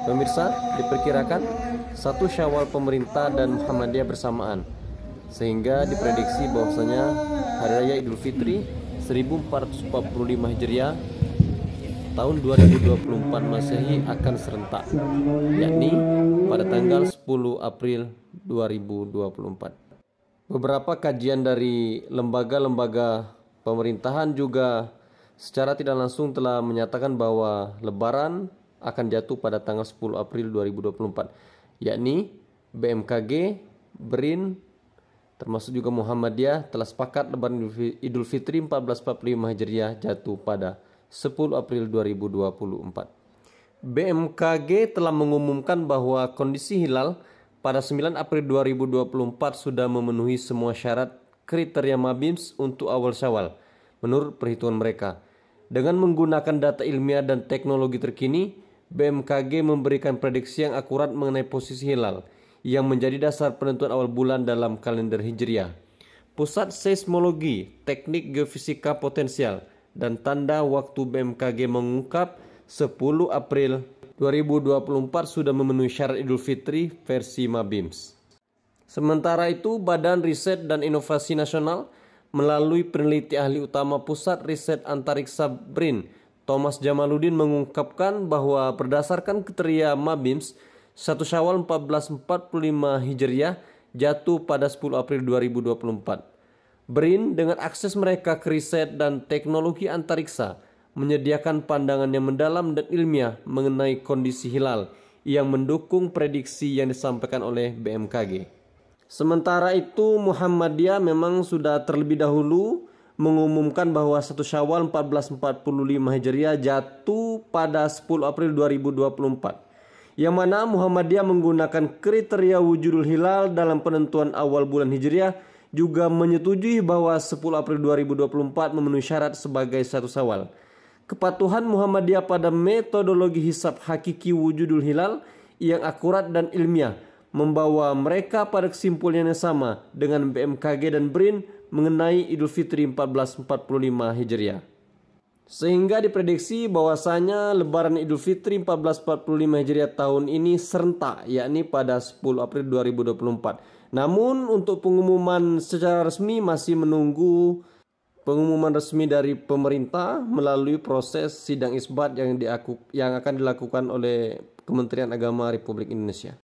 Pemirsa, diperkirakan satu syawal pemerintah dan Muhammadiyah bersamaan, sehingga diprediksi bahwasanya Hari Raya Idul Fitri 1445 Hijriah tahun 2024 Masehi akan serentak, yakni pada tanggal 10 April 2024. Beberapa kajian dari lembaga-lembaga pemerintahan juga secara tidak langsung telah menyatakan bahwa Lebaran akan jatuh pada tanggal 10 April 2024, yakni BMKG, BRIN, termasuk juga Muhammadiyah telah sepakat Lebaran Idul Fitri 1445 Hijriah jatuh pada 10 April 2024. BMKG telah mengumumkan bahwa kondisi hilal pada 9 April 2024 sudah memenuhi semua syarat kriteria Mabims untuk awal syawal menurut perhitungan mereka. Dengan menggunakan data ilmiah dan teknologi terkini, BMKG memberikan prediksi yang akurat mengenai posisi hilal yang menjadi dasar penentuan awal bulan dalam kalender Hijriah. Pusat Seismologi, Teknik Geofisika Potensial, dan Tanda Waktu BMKG mengungkap 10 April 2024 sudah memenuhi syarat Idul Fitri versi Mabims. Sementara itu, Badan Riset dan Inovasi Nasional melalui peneliti ahli utama Pusat Riset Antariksa BRIN Thomas Jamaluddin mengungkapkan bahwa berdasarkan kriteria Mabims, satu Syawal 1445 Hijriah jatuh pada 10 April 2024. BRIN dengan akses mereka ke riset dan teknologi antariksa menyediakan pandangan yang mendalam dan ilmiah mengenai kondisi hilal yang mendukung prediksi yang disampaikan oleh BMKG. Sementara itu Muhammadiyah memang sudah terlebih dahulu mengumumkan bahwa satu Syawal 1445 Hijriah jatuh pada 10 April 2024. Yang mana Muhammadiyah menggunakan kriteria wujudul hilal dalam penentuan awal bulan Hijriah juga menyetujui bahwa 10 April 2024 memenuhi syarat sebagai satu Syawal. Kepatuhan Muhammadiyah pada metodologi hisab hakiki wujudul hilal yang akurat dan ilmiah membawa mereka pada kesimpulan yang sama dengan BMKG dan BRIN mengenai Idul Fitri 1445 Hijriah. Sehingga diprediksi bahwasanya lebaran Idul Fitri 1445 Hijriah tahun ini serentak yakni pada 10 April 2024. Namun untuk pengumuman secara resmi masih menunggu pengumuman resmi dari pemerintah melalui proses sidang isbat yang diaku, yang akan dilakukan oleh Kementerian Agama Republik Indonesia.